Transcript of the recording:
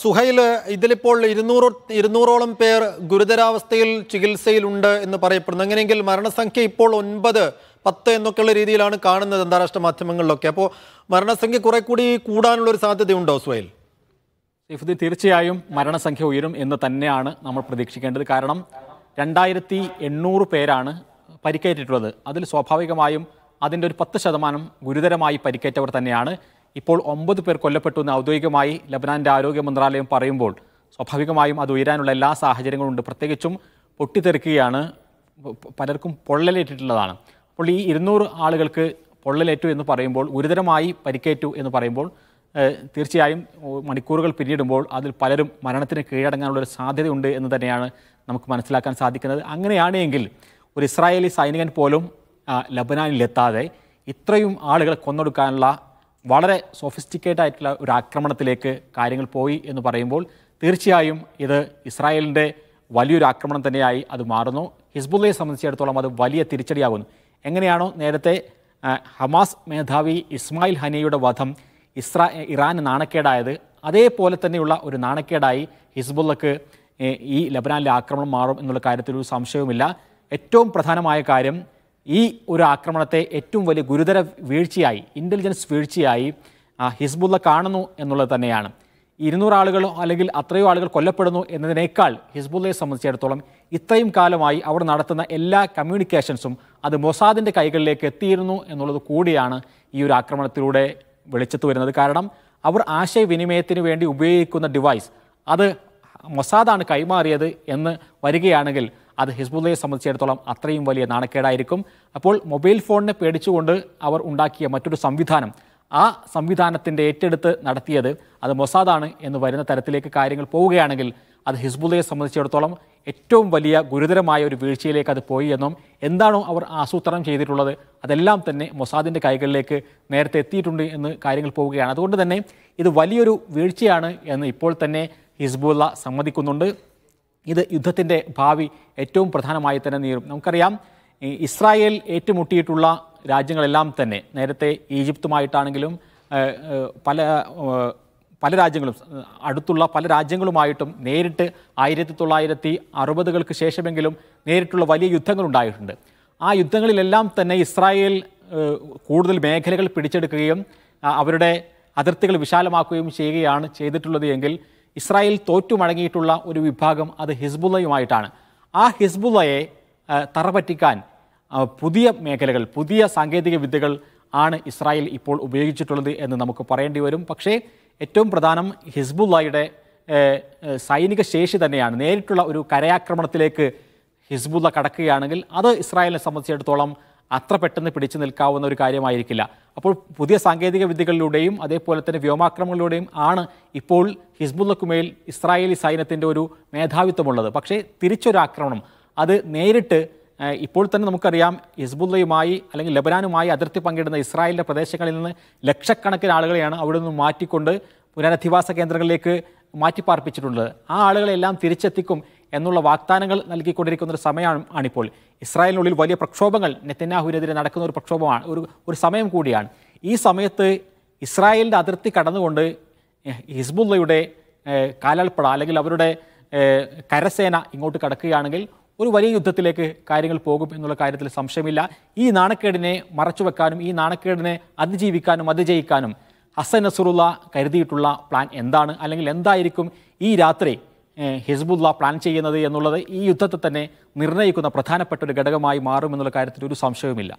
സുഹൈൽ ഇതിലിപ്പോൾ ഇരുന്നൂറ് ഇരുന്നൂറോളം പേർ ഗുരുതരാവസ്ഥയിൽ ചികിത്സയിലുണ്ട് എന്ന് പറയപ്പെടുന്നു അങ്ങനെയെങ്കിൽ മരണസംഖ്യ ഇപ്പോൾ ഒൻപത് പത്ത് എന്നൊക്കെയുള്ള രീതിയിലാണ് കാണുന്നത് അന്താരാഷ്ട്ര മാധ്യമങ്ങളിലൊക്കെ അപ്പോൾ മരണസംഖ്യ കുറെ കൂടി കൂടാനുള്ള ഒരു സാധ്യതയുണ്ടോ സുഹൈൽ സൈഫുദ്ദീൻ തീർച്ചയായും മരണസംഖ്യ ഉയരും എന്ന് തന്നെയാണ് നമ്മൾ പ്രതീക്ഷിക്കേണ്ടത് കാരണം രണ്ടായിരത്തി എണ്ണൂറ് പേരാണ് പരിക്കേറ്റിട്ടുള്ളത് അതിൽ സ്വാഭാവികമായും അതിൻ്റെ ഒരു പത്ത് ശതമാനം ഗുരുതരമായി പരിക്കേറ്റവർ തന്നെയാണ് ഇപ്പോൾ ഒമ്പത് പേർ കൊല്ലപ്പെട്ടു എന്ന് ഔദ്യോഗികമായി ലബനാന്റെ ആരോഗ്യ മന്ത്രാലയം പറയുമ്പോൾ സ്വാഭാവികമായും അത് ഉയരാനുള്ള എല്ലാ സാഹചര്യങ്ങളും ഉണ്ട് പ്രത്യേകിച്ചും പൊട്ടിത്തെറിക്കുകയാണ് പലർക്കും പൊള്ളലേറ്റിട്ടുള്ളതാണ് അപ്പോൾ ഈ ഇരുന്നൂറ് ആളുകൾക്ക് പൊള്ളലേറ്റു എന്ന് പറയുമ്പോൾ ഗുരുതരമായി പരിക്കേറ്റു എന്ന് പറയുമ്പോൾ തീർച്ചയായും മണിക്കൂറുകൾ പിന്നിടുമ്പോൾ അതിൽ പലരും മരണത്തിന് ഒരു സാധ്യതയുണ്ട് എന്ന് തന്നെയാണ് നമുക്ക് മനസ്സിലാക്കാൻ സാധിക്കുന്നത് അങ്ങനെയാണെങ്കിൽ ഒരു ഇസ്രായേലി സൈനികൻ പോലും ലബനാനിലെത്താതെ ഇത്രയും ആളുകളെ കൊന്നൊടുക്കാനുള്ള വളരെ സൊഫിസ്റ്റിക്കേറ്റ് ആയിട്ടുള്ള ഒരു ആക്രമണത്തിലേക്ക് കാര്യങ്ങൾ പോയി എന്ന് പറയുമ്പോൾ തീർച്ചയായും ഇത് ഇസ്രായേലിൻ്റെ വലിയൊരു ആക്രമണം തന്നെയായി അത് മാറുന്നു ഹിസ്ബുള്ളയെ സംബന്ധിച്ചിടത്തോളം അത് വലിയ തിരിച്ചടിയാകുന്നു എങ്ങനെയാണോ നേരത്തെ ഹമാസ് മേധാവി ഇസ്മായിൽ ഹനിയുടെ വധം ഇസ്രാ ഇറാന് നാണക്കേടായത് അതേപോലെ തന്നെയുള്ള ഒരു നാണക്കേടായി ഹിസ്ബുള്ളക്ക് ഈ ലബനാനിലെ ആക്രമണം മാറും എന്നുള്ള കാര്യത്തിൽ ഒരു സംശയവുമില്ല ഏറ്റവും പ്രധാനമായ കാര്യം ഈ ഒരു ആക്രമണത്തെ ഏറ്റവും വലിയ ഗുരുതര വീഴ്ചയായി ഇൻ്റലിജൻസ് വീഴ്ചയായി ഹിസ്ബുള്ള കാണുന്നു എന്നുള്ളത് തന്നെയാണ് ഇരുന്നൂറ് ആളുകളോ അല്ലെങ്കിൽ അത്രയോ ആളുകൾ കൊല്ലപ്പെടുന്നു എന്നതിനേക്കാൾ ഹിസ്ബുള്ളയെ സംബന്ധിച്ചിടത്തോളം ഇത്രയും കാലമായി അവർ നടത്തുന്ന എല്ലാ കമ്മ്യൂണിക്കേഷൻസും അത് മൊസാദിൻ്റെ കൈകളിലേക്ക് എത്തിയിരുന്നു എന്നുള്ളത് കൂടിയാണ് ഈ ഒരു ആക്രമണത്തിലൂടെ വെളിച്ചത്ത് വരുന്നത് കാരണം അവർ ആശയവിനിമയത്തിന് വേണ്ടി ഉപയോഗിക്കുന്ന ഡിവൈസ് അത് മൊസാദാണ് കൈമാറിയത് എന്ന് വരികയാണെങ്കിൽ അത് ഹിസ്ബുള്ളയെ സംബന്ധിച്ചിടത്തോളം അത്രയും വലിയ നാണക്കേടായിരിക്കും അപ്പോൾ മൊബൈൽ ഫോണിനെ പേടിച്ചുകൊണ്ട് അവർ ഉണ്ടാക്കിയ മറ്റൊരു സംവിധാനം ആ സംവിധാനത്തിൻ്റെ ഏറ്റെടുത്ത് നടത്തിയത് അത് മൊസാദാണ് എന്ന് വരുന്ന തരത്തിലേക്ക് കാര്യങ്ങൾ പോവുകയാണെങ്കിൽ അത് ഹിസ്ബുള്ളയെ സംബന്ധിച്ചിടത്തോളം ഏറ്റവും വലിയ ഗുരുതരമായ ഒരു വീഴ്ചയിലേക്ക് അത് പോയി എന്നും എന്താണോ അവർ ആസൂത്രണം ചെയ്തിട്ടുള്ളത് അതെല്ലാം തന്നെ മൊസാദിൻ്റെ കൈകളിലേക്ക് നേരത്തെ എത്തിയിട്ടുണ്ട് എന്ന് കാര്യങ്ങൾ പോവുകയാണ് അതുകൊണ്ട് തന്നെ ഇത് വലിയൊരു വീഴ്ചയാണ് എന്ന് ഇപ്പോൾ തന്നെ ഹിസ്ബുള്ള സമ്മതിക്കുന്നുണ്ട് ഇത് യുദ്ധത്തിൻ്റെ ഭാവി ഏറ്റവും പ്രധാനമായി തന്നെ നീറും നമുക്കറിയാം ഇസ്രായേൽ ഏറ്റുമുട്ടിയിട്ടുള്ള രാജ്യങ്ങളെല്ലാം തന്നെ നേരത്തെ ഈജിപ്തുമായിട്ടാണെങ്കിലും പല പല രാജ്യങ്ങളും അടുത്തുള്ള പല രാജ്യങ്ങളുമായിട്ടും നേരിട്ട് ആയിരത്തി തൊള്ളായിരത്തി അറുപതുകൾക്ക് ശേഷമെങ്കിലും നേരിട്ടുള്ള വലിയ യുദ്ധങ്ങൾ ഉണ്ടായിട്ടുണ്ട് ആ യുദ്ധങ്ങളിലെല്ലാം തന്നെ ഇസ്രായേൽ കൂടുതൽ മേഖലകൾ പിടിച്ചെടുക്കുകയും അവരുടെ അതിർത്തികൾ വിശാലമാക്കുകയും ചെയ്യുകയാണ് ചെയ്തിട്ടുള്ളത് എങ്കിൽ ഇസ്രായേൽ തോറ്റു മടങ്ങിയിട്ടുള്ള ഒരു വിഭാഗം അത് ഹിസ്ബുല്ലയുമായിട്ടാണ് ആ ഹിസ്ബുള്ളയെ തറപറ്റിക്കാൻ പുതിയ മേഖലകൾ പുതിയ സാങ്കേതിക വിദ്യകൾ ആണ് ഇസ്രായേൽ ഇപ്പോൾ ഉപയോഗിച്ചിട്ടുള്ളത് എന്ന് നമുക്ക് പറയേണ്ടി വരും പക്ഷേ ഏറ്റവും പ്രധാനം ഹിസ്ബുള്ളയുടെ സൈനിക ശേഷി തന്നെയാണ് നേരിട്ടുള്ള ഒരു കരയാക്രമണത്തിലേക്ക് ഹിസ്ബുള്ള കടക്കുകയാണെങ്കിൽ അത് ഇസ്രായേലിനെ സംബന്ധിച്ചിടത്തോളം അത്ര പെട്ടെന്ന് പിടിച്ചു നിൽക്കാവുന്ന ഒരു കാര്യമായിരിക്കില്ല അപ്പോൾ പുതിയ സാങ്കേതിക വിദ്യകളിലൂടെയും അതേപോലെ തന്നെ വ്യോമാക്രമണങ്ങളിലൂടെയും ആണ് ഇപ്പോൾ ഹിസ്ബുല്ലക്കുമേൽ ഇസ്രായേലി സൈന്യത്തിൻ്റെ ഒരു മേധാവിത്വമുള്ളത് പക്ഷേ തിരിച്ചൊരു ആക്രമണം അത് നേരിട്ട് ഇപ്പോൾ തന്നെ നമുക്കറിയാം ഹിസ്ബുല്ലയുമായി അല്ലെങ്കിൽ ലബനാനുമായി അതിർത്തി പങ്കിടുന്ന ഇസ്രായേലിൻ്റെ പ്രദേശങ്ങളിൽ നിന്ന് ലക്ഷക്കണക്കിന് ആളുകളെയാണ് അവിടെ നിന്ന് മാറ്റിക്കൊണ്ട് പുനരധിവാസ കേന്ദ്രങ്ങളിലേക്ക് മാറ്റിപ്പാർപ്പിച്ചിട്ടുള്ളത് ആ ആളുകളെല്ലാം തിരിച്ചെത്തിക്കും എന്നുള്ള വാഗ്ദാനങ്ങൾ നൽകിക്കൊണ്ടിരിക്കുന്ന ഒരു സമയമാണ് ആണിപ്പോൾ ഇസ്രായേലിനുള്ളിൽ വലിയ പ്രക്ഷോഭങ്ങൾ നെത്തന്യാഹുവിനെതിരെ നടക്കുന്ന ഒരു പ്രക്ഷോഭമാണ് ഒരു ഒരു സമയം കൂടിയാണ് ഈ സമയത്ത് ഇസ്രായേലിൻ്റെ അതിർത്തി കടന്നുകൊണ്ട് ഹിസ്ബുല്ലയുടെ കാലാൾപ്പട അല്ലെങ്കിൽ അവരുടെ കരസേന ഇങ്ങോട്ട് കടക്കുകയാണെങ്കിൽ ഒരു വലിയ യുദ്ധത്തിലേക്ക് കാര്യങ്ങൾ പോകും എന്നുള്ള കാര്യത്തിൽ സംശയമില്ല ഈ നാണക്കേടിനെ മറച്ചു വെക്കാനും ഈ നാണക്കേടിനെ അതിജീവിക്കാനും അതിജയിക്കാനും ഹസൻ നസറുള്ള കരുതിയിട്ടുള്ള പ്ലാൻ എന്താണ് അല്ലെങ്കിൽ എന്തായിരിക്കും ഈ രാത്രി ഹിസ്ബുല്ല പ്ലാൻ ചെയ്യുന്നത് എന്നുള്ളത് ഈ യുദ്ധത്തെ തന്നെ നിർണ്ണയിക്കുന്ന പ്രധാനപ്പെട്ട ഒരു ഘടകമായി മാറുമെന്നുള്ള കാര്യത്തിൽ ഒരു സംശയവുമില്ല